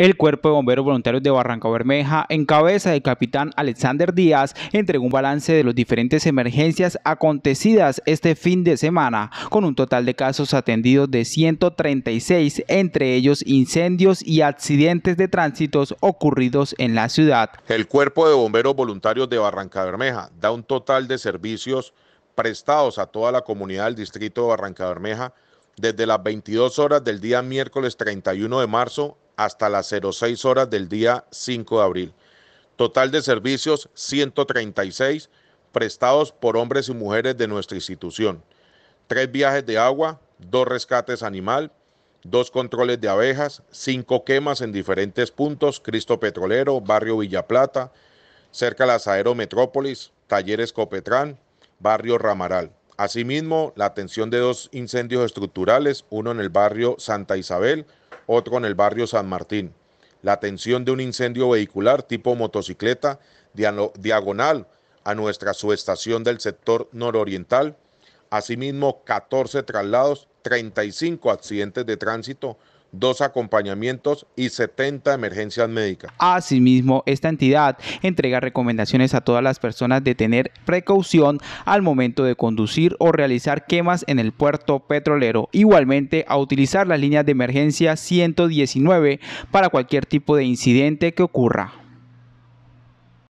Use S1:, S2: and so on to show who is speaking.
S1: El Cuerpo de Bomberos Voluntarios de Barranca Bermeja, en cabeza del capitán Alexander Díaz, entregó un balance de las diferentes emergencias acontecidas este fin de semana, con un total de casos atendidos de 136, entre ellos incendios y accidentes de tránsitos ocurridos en la ciudad.
S2: El Cuerpo de Bomberos Voluntarios de Barranca Bermeja da un total de servicios prestados a toda la comunidad del distrito de Barranca Bermeja desde las 22 horas del día miércoles 31 de marzo hasta las 06 horas del día 5 de abril. Total de servicios 136 prestados por hombres y mujeres de nuestra institución. Tres viajes de agua, dos rescates animal, dos controles de abejas, cinco quemas en diferentes puntos, Cristo Petrolero, Barrio Villa Plata, cerca al aerometrópolis, Metrópolis, Talleres Copetrán... Barrio Ramaral. Asimismo, la atención de dos incendios estructurales, uno en el barrio Santa Isabel, otro en el barrio San Martín. La atención de un incendio vehicular tipo motocicleta diagonal a nuestra subestación del sector nororiental. Asimismo, 14 traslados, 35 accidentes de tránsito, dos acompañamientos y 70 emergencias médicas.
S1: Asimismo, esta entidad entrega recomendaciones a todas las personas de tener precaución al momento de conducir o realizar quemas en el puerto petrolero, igualmente a utilizar las líneas de emergencia 119 para cualquier tipo de incidente que ocurra.